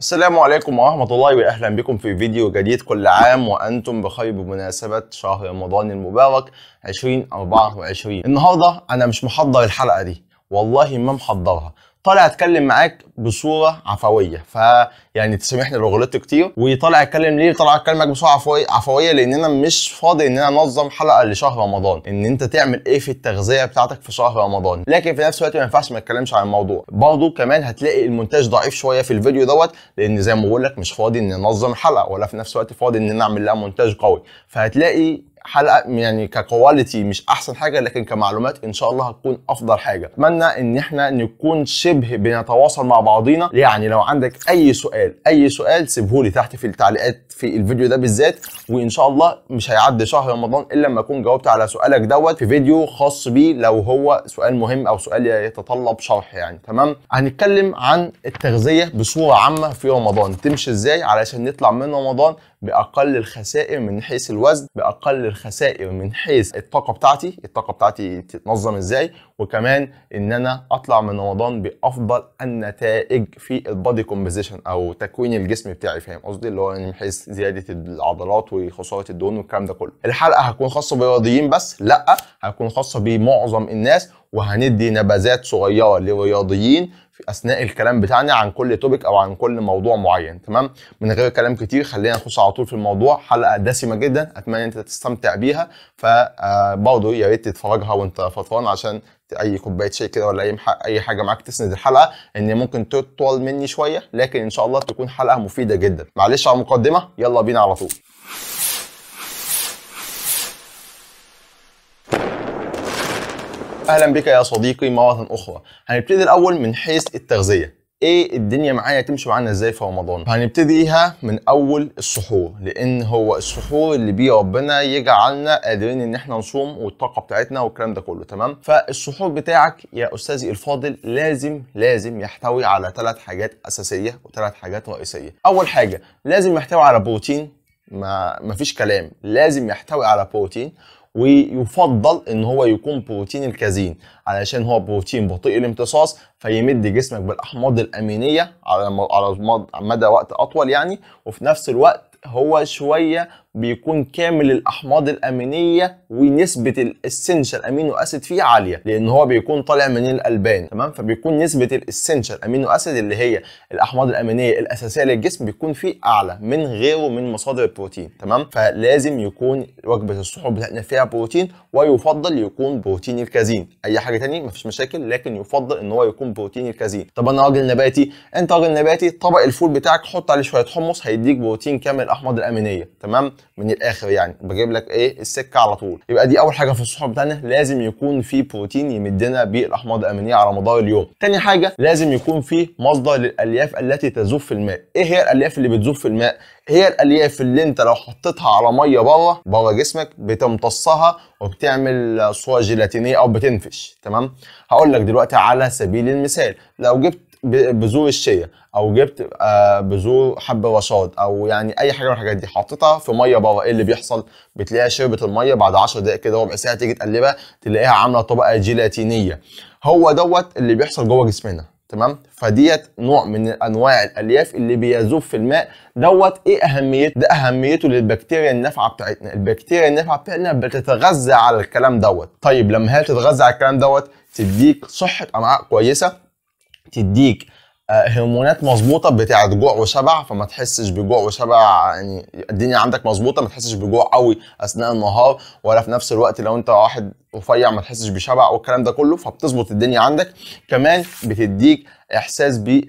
السلام عليكم ورحمة الله وأهلا بكم في فيديو جديد كل عام وأنتم بخير بمناسبة شهر رمضان المبارك 2024 النهاردة أنا مش محضر الحلقة دي والله ما محضرها طالع اتكلم معاك بصوره عفويه فيعني تسامحني لو غلطت كتير وطالع اتكلم ليه طالع اتكلم معاك بصوره عفويه عفويه لان انا مش فاضي ان انا انظم حلقه لشهر رمضان ان انت تعمل ايه في التغذيه بتاعتك في شهر رمضان لكن في نفس الوقت ما ينفعش ما اتكلمش عن الموضوع برضه كمان هتلاقي المونتاج ضعيف شويه في الفيديو دوت لان زي ما بقول لك مش فاضي ان انظم حلقه ولا في نفس الوقت فاضي ان انا اعمل لها مونتاج قوي فهتلاقي حلقه يعني ككواليتي مش احسن حاجه لكن كمعلومات ان شاء الله هتكون افضل حاجه اتمنى ان احنا نكون شبه بنتواصل مع بعضينا يعني لو عندك اي سؤال اي سؤال سيبه لي تحت في التعليقات في الفيديو ده بالذات وان شاء الله مش هيعدي شهر رمضان الا لما اكون جاوبت على سؤالك دوت في فيديو خاص بيه لو هو سؤال مهم او سؤال يتطلب شرح يعني تمام هنتكلم عن التغذيه بصوره عامه في رمضان تمشي ازاي علشان نطلع من رمضان باقل الخسائر من حيث الوزن باقل الخسائر من حيث الطاقه بتاعتي الطاقه بتاعتي تتنظم ازاي وكمان ان انا اطلع من رمضان بافضل النتائج في البادي كومبوزيشن او تكوين الجسم بتاعي فاهم قصدي اللي هو يعني من حيث زياده العضلات وخساره الدهون والكلام ده كله الحلقه هتكون خاصه بالرياضيين بس لا هتكون خاصه بمعظم الناس وهندي نبذات صغيره للرياضيين اثناء الكلام بتاعنا عن كل توبيك او عن كل موضوع معين تمام من غير كلام كتير خلينا نخش على طول في الموضوع حلقه دسمه جدا اتمنى انت تستمتع بيها فبرضه آه، يا ريت تتفرجها وانت فطران عشان اي كوبايه شاي كده ولا اي اي حاجه معاك تسند الحلقه ان ممكن تطول مني شويه لكن ان شاء الله تكون حلقه مفيده جدا معلش على المقدمه يلا بينا على طول اهلا بك يا صديقي مرة اخرى هنبتدي الاول من حيث التغذية ايه الدنيا معايا تمشي معانا ازاي في رمضان هنبتديها من اول السحور لان هو السحور اللي بيه ربنا يجعلنا قادرين ان احنا نصوم والطاقه بتاعتنا والكلام ده كله تمام فالسحور بتاعك يا استاذي الفاضل لازم لازم يحتوي على ثلاث حاجات اساسيه وثلاث حاجات رئيسيه اول حاجه لازم يحتوي على بروتين ما مفيش كلام لازم يحتوي على بروتين ويفضل ان هو يكون بروتين الكازين علشان هو بروتين بطيء الامتصاص فيمد جسمك بالاحماض الامينيه على على مدى وقت اطول يعني وفي نفس الوقت هو شويه بيكون كامل الاحماض الامينيه ونسبه الاسنشال امينو اسيد فيه عاليه لان هو بيكون طالع من الالبان تمام فبيكون نسبه الاسنشال امينو اسيد اللي هي الاحماض الامينيه الاساسيه للجسم بيكون فيه اعلى من غيره من مصادر البروتين تمام فلازم يكون وجبه السحور بتاعتنا فيها بروتين ويفضل يكون بروتين الكازين اي حاجه ثانيه مفيش مشاكل لكن يفضل ان هو يكون بروتين الكازين طب انا راجل نباتي انت راجل نباتي طبق الفول بتاعك حط عليه شويه حمص هيديك بروتين كامل الاحماض الامينيه تمام من الاخر يعني بجيب لك ايه السكه على طول يبقى دي اول حاجه في الصحون بتاعنا لازم يكون في بروتين يمدنا بالاحماض الامينيه على مدار اليوم تاني حاجه لازم يكون في مصدر للالياف التي تذوب في الماء ايه هي الالياف اللي بتذوب في الماء هي الالياف اللي انت لو حطيتها على ميه بره بره جسمك بتمتصها وبتعمل صوره جيلاتينيه او بتنفش تمام هقول لك دلوقتي على سبيل المثال لو جبت بذور الشيا او جبت آه، بذور حب رشاد او يعني اي حاجه من الحاجات دي حطيتها في ميه بره ايه اللي بيحصل بتلاقيها شربت الميه بعد 10 دقائق كده ربع ساعه تيجي تقلبها تلاقيها عامله طبقه جيلاتينيه هو دوت اللي بيحصل جوه جسمنا تمام فديت نوع من انواع الالياف اللي بيذوب في الماء دوت ايه اهميته ده اهميته للبكتيريا النافعه بتاعتنا البكتيريا النافعه بتاعتنا بتتغذى على الكلام دوت طيب لما هي بتتغذى على الكلام دوت تديك صحه امعاء كويسه تديك آه، هرمونات مظبوطه بتاعه جوع وشبع فما تحسش بجوع وشبع يعني الدنيا عندك مظبوطه ما تحسش بجوع قوي اثناء النهار ولا في نفس الوقت لو انت واحد رفيع ما تحسش بشبع والكلام ده كله فبتظبط الدنيا عندك كمان بتديك احساس بال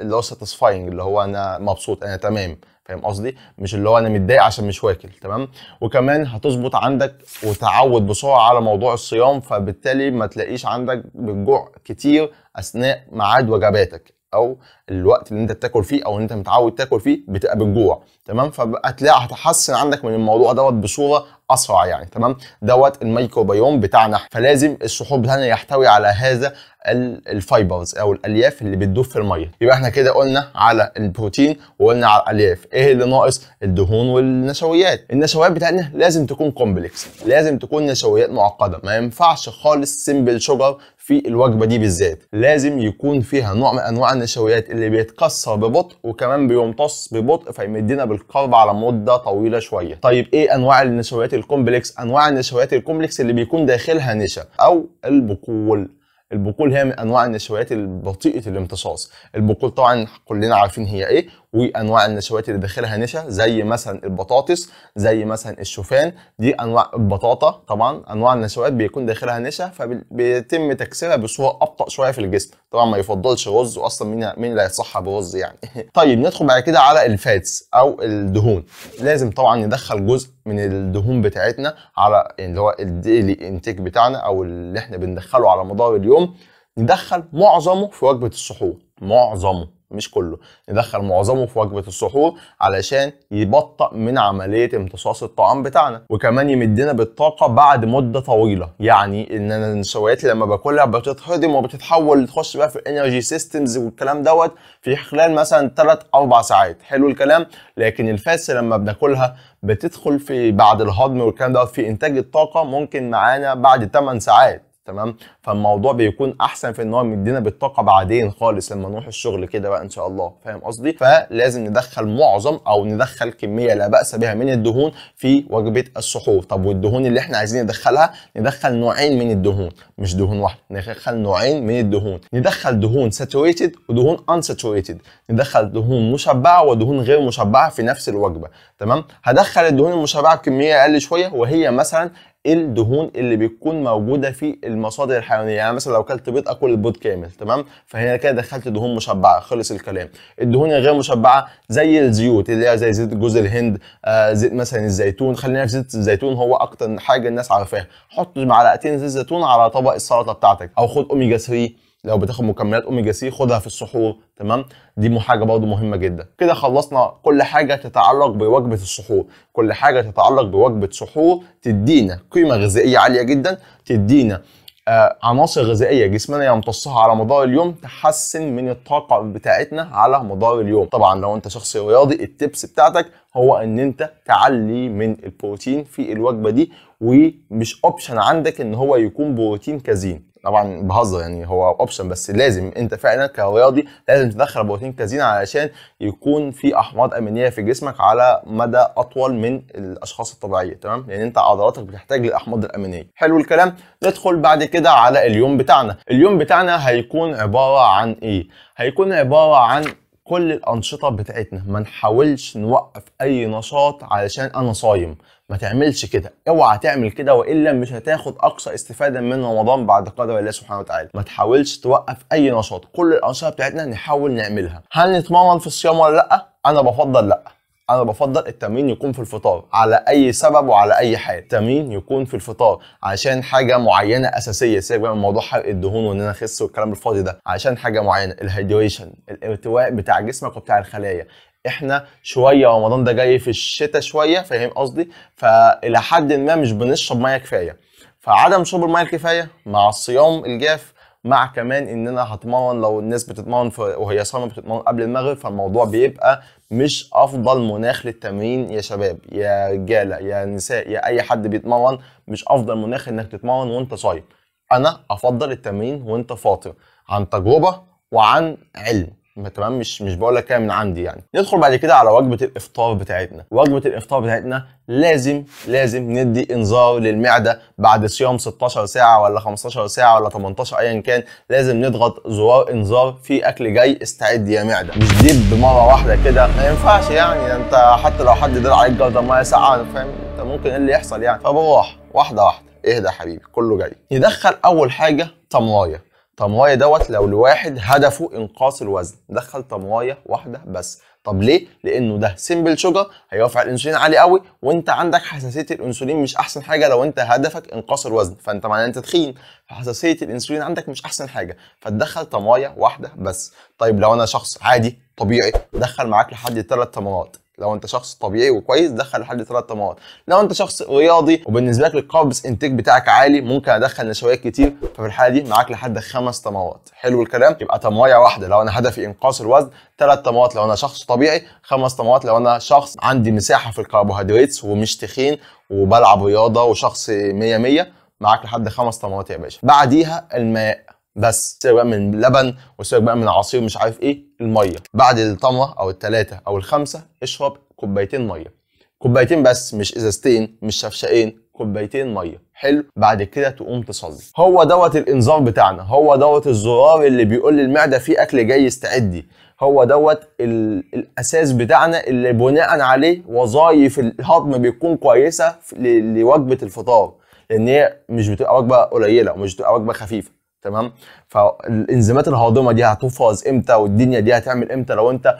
اللي هو اللي هو انا مبسوط انا تمام فاهم قصدي مش اللي هو انا متضايق عشان مش واكل تمام وكمان هتظبط عندك وتعود بسرعه على موضوع الصيام فبالتالي ما تلاقيش عندك بالجوع كتير اثناء ميعاد وجباتك او الوقت اللي انت بتاكل فيه او انت متعود تاكل فيه بتبقى بالجوع تمام فهتلاقي هتحسن عندك من الموضوع دوت بصوره اسرع يعني تمام دوت الميكروبيوم بتاعنا فلازم السحور بتاعنا يحتوي على هذا الفايبرز او الالياف اللي بتدوب في الميه يبقى احنا كده قلنا على البروتين وقلنا على الالياف ايه اللي ناقص الدهون والنشويات النشويات بتاعتنا لازم تكون كومبلكس لازم تكون نشويات معقده ما ينفعش خالص سمبل شوجر في الوجبه دي بالذات لازم يكون فيها نوع من انواع النشويات اللي بيتكسر ببطء وكمان بيمتص ببطء فيمدنا بالكرب على مده طويله شويه طيب ايه انواع النشويات الكومبلكس انواع النشويات الكومبلكس اللي بيكون داخلها نشا او البقول البقول هي من انواع النشويات البطيئه الامتصاص البقول طبعا كلنا عارفين هي ايه وانواع النشويات اللي داخلها نشا زي مثلا البطاطس زي مثلا الشوفان دي انواع البطاطا طبعا انواع النشويات بيكون داخلها نشا فبيتم تكسيرها بصوره ابطا شويه في الجسم طبعا ما يفضلش رز واصلا مين مين اللي هيصحى برز يعني طيب ندخل بعد كده على الفاتس او الدهون لازم طبعا ندخل جزء من الدهون بتاعتنا على اللي هو الديلي انتيك بتاعنا او اللي احنا بندخله على مدار اليوم ندخل معظمه في وجبه السحور معظمه مش كله ندخل معظمه في وجبه السحور علشان يبطئ من عمليه امتصاص الطعام بتاعنا وكمان يمدنا بالطاقه بعد مده طويله يعني ان انا النشويات لما باكلها بتتهضم وبتتحول تخش بقى في الانرجي سيستمز والكلام دوت في خلال مثلا 3 4 ساعات حلو الكلام لكن الفاس لما بناكلها بتدخل في بعد الهضم والكلام دوت في انتاج الطاقه ممكن معانا بعد 8 ساعات تمام فالموضوع بيكون احسن في ان هو مدينا بالطاقه بعدين خالص لما نروح الشغل كده بقى ان شاء الله فاهم قصدي فلازم ندخل معظم او ندخل كميه لا باس بها من الدهون في وجبه السحور طب والدهون اللي احنا عايزين ندخلها ندخل نوعين من الدهون مش دهون واحده ندخل نوعين من الدهون ندخل دهون ساتوريتد ودهون ساتوريتد ندخل دهون مشبعه ودهون غير مشبعه في نفس الوجبه تمام هدخل الدهون المشبعه بكميه اقل شويه وهي مثلا ايه الدهون اللي بتكون موجوده في المصادر الحيوانيه يعني مثلا لو اكلت بيض اكل البيض كامل تمام فهنا كده دخلت دهون مشبعه خلص الكلام الدهون الغير مشبعه زي الزيوت اللي هي زي زيت جوز الهند آه زيت مثلا الزيتون خلينا في زيت الزيتون هو اكتر حاجه الناس عارفاها حط معلقتين زيت زيتون على طبق السلطه بتاعتك او خد اوميجا 3 لو بتاخد مكملات اوميجا سي خدها في السحور تمام دي حاجه برضه مهمه جدا كده خلصنا كل حاجه تتعلق بوجبه السحور كل حاجه تتعلق بوجبه سحور تدينا قيمه غذائيه عاليه جدا تدينا آه عناصر غذائيه جسمنا يمتصها على مدار اليوم تحسن من الطاقه بتاعتنا على مدار اليوم طبعا لو انت شخص رياضي التبس بتاعتك هو ان انت تعلي من البروتين في الوجبه دي ومش اوبشن عندك ان هو يكون بروتين كازين طبعا بهزر يعني هو اوبشن بس لازم انت فعلا كرياضي لازم تدخل بروتين كازين علشان يكون في احماض امينيه في جسمك على مدى اطول من الاشخاص الطبيعيه تمام لان يعني انت عضلاتك بتحتاج للاحماض الامينيه حلو الكلام ندخل بعد كده على اليوم بتاعنا اليوم بتاعنا هيكون عباره عن ايه هيكون عباره عن كل الانشطه بتاعتنا ما نحاولش نوقف اي نشاط علشان انا صايم ما تعملش كده اوعى تعمل كده والا مش هتاخد اقصى استفاده من رمضان بعد قدر الله سبحانه وتعالى ما تحاولش توقف اي نشاط كل الانشطه بتاعتنا نحاول نعملها هل نتمرن في الصيام ولا لا انا بفضل لا انا بفضل التمرين يكون في الفطار على اي سبب وعلى اي حال التمرين يكون في الفطار عشان حاجه معينه اساسيه سيبك بقى من موضوع حرق الدهون وان انا اخس والكلام الفاضي ده عشان حاجه معينه الهيدريشن الارتواء بتاع جسمك وبتاع الخلايا احنا شويه رمضان ده جاي في الشتاء شويه فاهم قصدي فالى حد ما مش بنشرب ميه كفايه فعدم شرب الميه الكفايه مع الصيام الجاف مع كمان ان انا هتمرن لو الناس بتتمرن وهي صايمه بتتمرن قبل المغرب فالموضوع بيبقى مش افضل مناخ للتمرين يا شباب يا رجاله يا نساء يا اي حد بيتمرن مش افضل مناخ انك تتمرن وانت صايم انا افضل التمرين وانت فاطر عن تجربه وعن علم تمام مش مش بقول لك كده من عندي يعني ندخل بعد كده على وجبه الافطار بتاعتنا وجبه الافطار بتاعتنا لازم لازم ندي انذار للمعده بعد صيام 16 ساعه ولا 15 ساعه ولا 18 ايا كان لازم نضغط زرار انذار في اكل جاي استعد يا معده مش ديب مره واحده كده ما ينفعش يعني انت حتى لو حد دل عليك جرده ميه ساقعه فاهم انت ممكن ايه اللي يحصل يعني فبروح واحده واحده اهدى يا حبيبي كله جاي ندخل اول حاجه تمرايه طمايه دوت لو لواحد هدفه انقاص الوزن دخل طمايه واحده بس طب ليه لانه ده سيمبل شوجر هيقف على الانسولين عالي قوي وانت عندك حساسيه الانسولين مش احسن حاجه لو انت هدفك انقاص الوزن فانت معناه انت تخين فحساسيه الانسولين عندك مش احسن حاجه فتدخل طمايه واحده بس طيب لو انا شخص عادي طبيعي دخل معاك لحد ثلاث طمارات لو انت شخص طبيعي وكويس دخل لحد ثلاث طماط لو انت شخص رياضي وبالنسبه لك الكاربس انتيك بتاعك عالي ممكن ادخل نشويات كتير ففي الحاله دي معاك لحد خمس طماط حلو الكلام يبقى طمايه واحده لو انا هدفي انقاص الوزن ثلاث طماط لو انا شخص طبيعي خمس طماط لو انا شخص عندي مساحه في الكربوهيدرات ومش تخين وبلعب رياضه وشخص 100 100 معاك لحد خمس طماطم يا باشا بعديها الماء بس سيبك بقى من لبن وسيبك بقى من عصير مش عارف ايه الميه بعد الطمره او الثلاثه او الخمسه اشرب كوبايتين ميه كوبايتين بس مش ازازتين مش شفشقين كوبايتين ميه حلو بعد كده تقوم تصلي هو دوت الانذار بتاعنا هو دوت الزرار اللي بيقول للمعده في اكل جاي استعدي هو دوت الاساس بتاعنا اللي بناء عليه وظايف الهضم بتكون كويسه لوجبه الفطار لان هي مش بتبقى وجبه قليله ومش بتبقى وجبه خفيفه تمام فالانزيمات الهاضمه دي هتفرز امتى والدنيا دي هتعمل امتى لو انت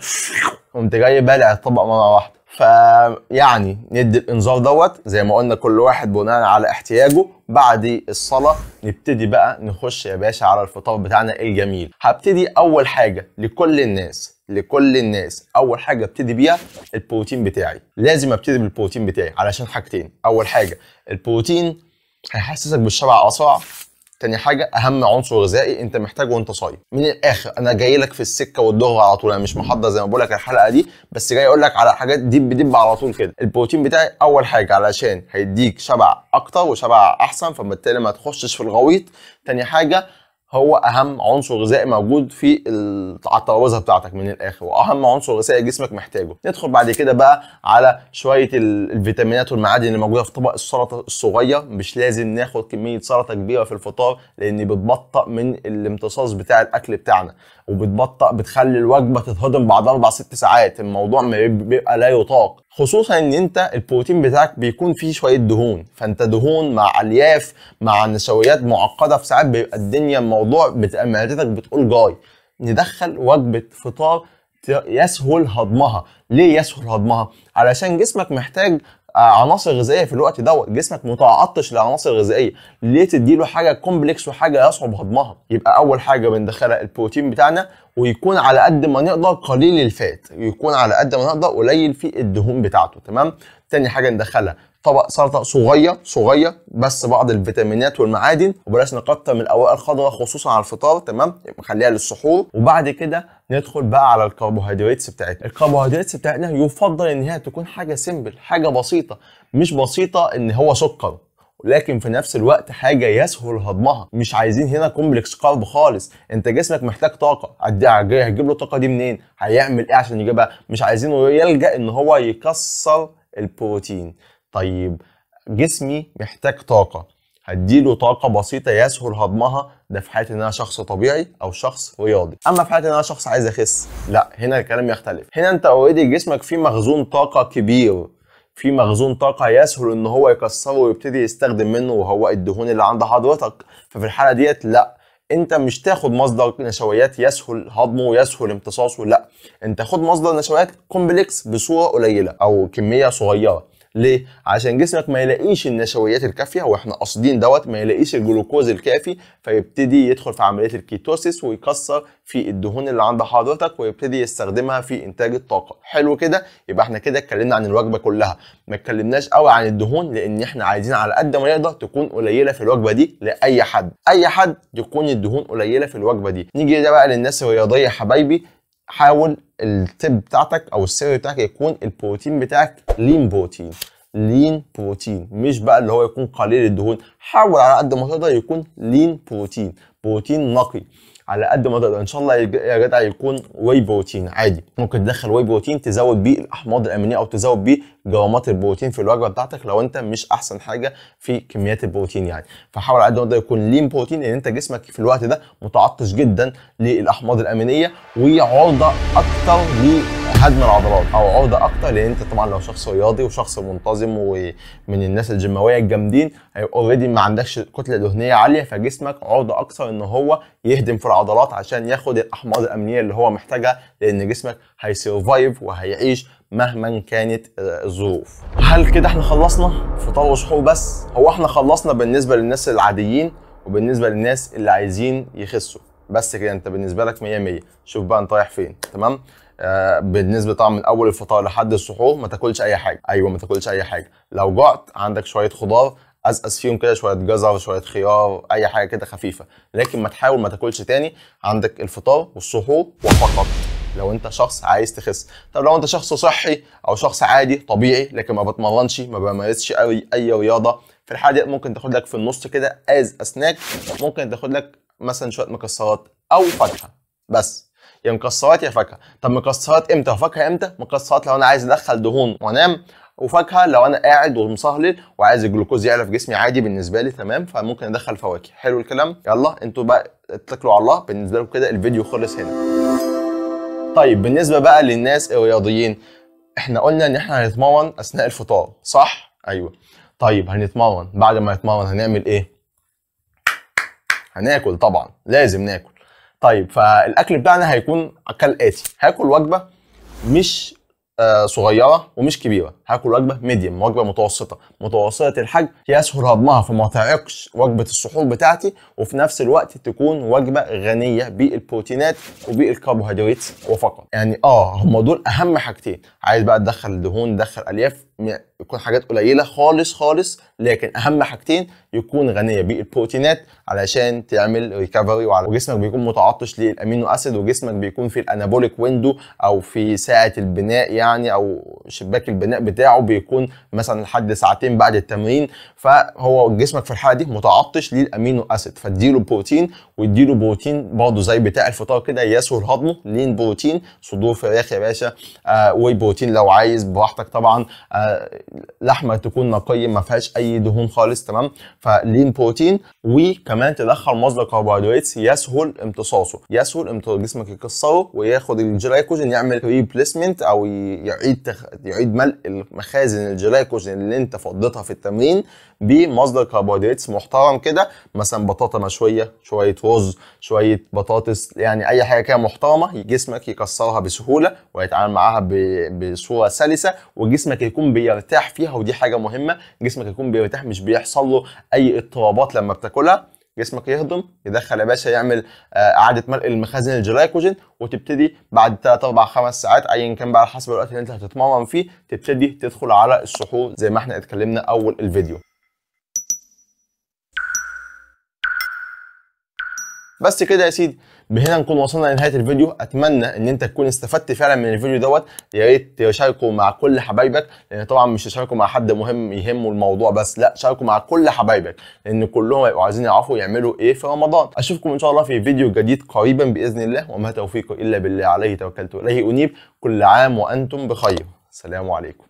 قمت جاي بالع الطبق مره واحده فيعني ندي الانذار دوت زي ما قلنا كل واحد بناء على احتياجه بعد الصلاه نبتدي بقى نخش يا باشا على الفطار بتاعنا الجميل هبتدي اول حاجه لكل الناس لكل الناس اول حاجه ابتدي بيها البروتين بتاعي لازم ابتدي بالبروتين بتاعي علشان حاجتين اول حاجه البروتين هيحسسك بالشبع اسرع تاني حاجه اهم عنصر غذائي انت محتاجه وانت صايم من الاخر انا جاي لك في السكه والظهر على طول انا مش محضر زي ما بقول لك الحلقه دي بس جاي اقول لك على حاجات دب دب على طول كده البروتين بتاعي اول حاجه علشان هيديك شبع اكتر وشبع احسن فبالتالي ما تخشش في الغويط تاني حاجه هو اهم عنصر غذائي موجود في على الترابيزه بتاعتك من الاخر واهم عنصر غذائي جسمك محتاجه ندخل بعد كده بقى على شويه الفيتامينات والمعادن اللي موجوده في طبق السلطه الصغير مش لازم ناخد كميه سلطه كبيره في الفطار لان بتبطئ من الامتصاص بتاع الاكل بتاعنا وبتبطأ بتخلي الوجبه تتهضم بعد اربع ست ساعات الموضوع بيبقى لا يطاق خصوصا ان انت البروتين بتاعك بيكون فيه شويه دهون فانت دهون مع الياف مع نشويات معقده في ساعات بيبقى الدنيا الموضوع بتبقى معدتك بتقول جاي ندخل وجبه فطار يسهل هضمها ليه يسهل هضمها علشان جسمك محتاج آه، عناصر غذائيه في الوقت دوت جسمك متعطش لعناصر غذائيه ليه تديله حاجه كومبلكس وحاجه يصعب هضمها يبقى اول حاجه بندخلها البروتين بتاعنا ويكون على قد ما نقدر قليل الفات يكون على قد ما نقدر قليل في الدهون بتاعته تمام تاني حاجه ندخلها طبق سلطه صغير صغير بس بعض الفيتامينات والمعادن وبلاش نكتر من الاوراق الخضراء خصوصا على الفطار تمام نخليها للسحور وبعد كده ندخل بقى على الكربوهيدرات بتاعتنا الكربوهيدرات بتاعتنا يفضل ان هي تكون حاجه سيمبل حاجه بسيطه مش بسيطه ان هو سكر لكن في نفس الوقت حاجه يسهل هضمها مش عايزين هنا كومبلكس كارب خالص انت جسمك محتاج طاقه هيجيب له الطاقه دي منين هيعمل ايه عشان يجيبها مش عايزينه يلجا ان هو يكسر البروتين طيب جسمي محتاج طاقه هديله طاقه بسيطه يسهل هضمها ده في حاله ان انا شخص طبيعي او شخص رياضي اما في حاله ان انا شخص عايز اخس لا هنا الكلام يختلف هنا انت اوريدي جسمك فيه مخزون طاقه كبير في مخزون طاقه يسهل ان هو يكسره ويبتدي يستخدم منه وهو الدهون اللي عند حضرتك ففي الحاله ديت لا انت مش تاخد مصدر نشويات يسهل هضمه ويسهل امتصاصه لا انت خد مصدر نشويات كومبلكس بصوره قليله او كميه صغيره ليه عشان جسمك ما يلاقيش النشويات الكافيه واحنا قاصدين دوت ما يلاقيش الجلوكوز الكافي فيبتدي يدخل في عمليه الكيتوسيس ويكسر في الدهون اللي عند حضرتك ويبتدي يستخدمها في انتاج الطاقه حلو كده يبقى احنا كده اتكلمنا عن الوجبه كلها ما اتكلمناش قوي عن الدهون لان احنا عايزين على قد ما نقدر تكون قليله في الوجبه دي لاي حد اي حد يكون الدهون قليله في الوجبه دي نيجي ده بقى للناس الرياضيه حبايبي حاول التب بتاعتك او السيري بتاعك يكون البروتين بتاعك لين بروتين لين بروتين مش بقى اللي هو يكون قليل الدهون حاول على قد ما تقدر يكون لين بروتين بروتين نقي على قد ما تقدر ان شاء الله يا جدع يكون واي بروتين عادي ممكن تدخل واي بروتين تزود بيه الاحماض الامينيه او تزود بيه جرامات البروتين في الوجبه بتاعتك لو انت مش احسن حاجه في كميات البروتين يعني فحاول على قد ما تقدر يكون لين بروتين لان انت جسمك في الوقت ده متعطش جدا للاحماض الامينيه وعرضه اكتر لهدم العضلات او عرضه اكتر لان انت طبعا لو شخص رياضي وشخص منتظم ومن الناس الجماويه الجامدين اوريدي ما عندكش كتله دهنيه عاليه فجسمك عرضه اكتر ان هو يهدم في العضلات العضلات عشان ياخد الاحماض الامنيه اللي هو محتاجها لان جسمك هيسرفايف وهيعيش مهما كانت آه، الظروف هل كده احنا خلصنا فطار وسحور بس هو احنا خلصنا بالنسبه للناس العاديين وبالنسبه للناس اللي عايزين يخسوا بس كده انت بالنسبه لك 100 100 شوف بقى انت رايح فين تمام آه، بالنسبه طبعا من اول الفطار لحد السحور ما تاكلش اي حاجه ايوه ما تاكلش اي حاجه لو جعت عندك شويه خضار اسقس فيهم كده شويه جزر شويه خيار اي حاجه كده خفيفه لكن ما تحاول ما تاكلش تاني عندك الفطار والسحور وفقط لو انت شخص عايز تخس طب لو انت شخص صحي او شخص عادي طبيعي لكن ما بتمرنش ما بمارسش اي اي رياضه في الحاله ممكن تاخد لك في النص كده از اسناك ممكن تاخد لك مثلا شويه مكسرات او فاكهه بس يا مكسرات يا فاكهه طب مكسرات امتى وفاكهه امتى مكسرات لو انا عايز ادخل دهون وانام وفاكهه لو انا قاعد ومصهلل وعايز الجلوكوز يعلى في جسمي عادي بالنسبه لي تمام فممكن ادخل فواكه حلو الكلام يلا انتوا بقى اتكلوا على الله بالنسبه لكم كده الفيديو خلص هنا طيب بالنسبه بقى للناس الرياضيين احنا قلنا ان احنا هنتمرن اثناء الفطار صح ايوه طيب هنتمرن بعد ما نتمرن هنعمل ايه هناكل طبعا لازم ناكل طيب فالاكل بتاعنا هيكون كالاتي هاكل وجبه مش آه، صغيره ومش كبيره هاكل وجبه ميديوم وجبه متوسطه متوسطه الحجم يسهل هضمها فما تعرقش وجبه السحور بتاعتي وفي نفس الوقت تكون وجبه غنيه بالبروتينات وبالكربوهيدرات وفقط يعني اه هم دول اهم حاجتين عايز بقى تدخل دهون تدخل الياف يكون حاجات قليله خالص خالص لكن اهم حاجتين يكون غنيه بالبروتينات علشان تعمل ريكفري وجسمك بيكون متعطش للامينو اسيد وجسمك بيكون في الانابوليك ويندو او في ساعه البناء يعني يعني او شباك البناء بتاعه بيكون مثلا لحد ساعتين بعد التمرين فهو جسمك في الحاله دي متعطش للامينو اسيد فاديله بروتين واديله بروتين برضه زي بتاع الفطار كده يسهل هضمه لين بروتين صدور فراخ يا باشا آه بروتين لو عايز براحتك طبعا آه لحمه تكون نقيه ما فيهاش اي دهون خالص تمام فلين بروتين وكمان تدخل مصدر كربوهيدرات يسهل امتصاصه يسهل امتصاص جسمك يكسره وياخد الجلايكوجين يعمل ريبليسمنت او يعيد تخ... يعيد ملء مخازن الجلايكوجين اللي انت فضيتها في التمرين بمصدر كربوهيدرات محترم كده مثلا بطاطا مشويه شويه رز شويه بطاطس يعني اي حاجه كده محترمه جسمك يكسرها بسهوله ويتعامل معاها ب... بصوره سلسه وجسمك يكون بيرتاح فيها ودي حاجه مهمه جسمك يكون بيرتاح مش بيحصل له اي اضطرابات لما بتاكلها جسمك يهضم يدخل يا باشا يعمل آه، اعاده ملء المخازن الجلايكوجين وتبتدي بعد 3 4 5 ساعات ايا كان بقى على حسب الوقت اللي انت هتتمرن فيه تبتدي تدخل على السحور زي ما احنا اتكلمنا اول الفيديو بس كده يا سيدي بهنا نكون وصلنا لنهايه الفيديو اتمنى ان انت تكون استفدت فعلا من الفيديو دوت يا ريت تشاركه مع كل حبايبك لان طبعا مش تشاركه مع حد مهم يهمه الموضوع بس لا شاركه مع كل حبايبك لان كلهم هيبقوا عايزين يعرفوا يعملوا ايه في رمضان اشوفكم ان شاء الله في فيديو جديد قريبا باذن الله وما توفيق الا بالله عليه توكلت واليه انيب كل عام وانتم بخير سلام عليكم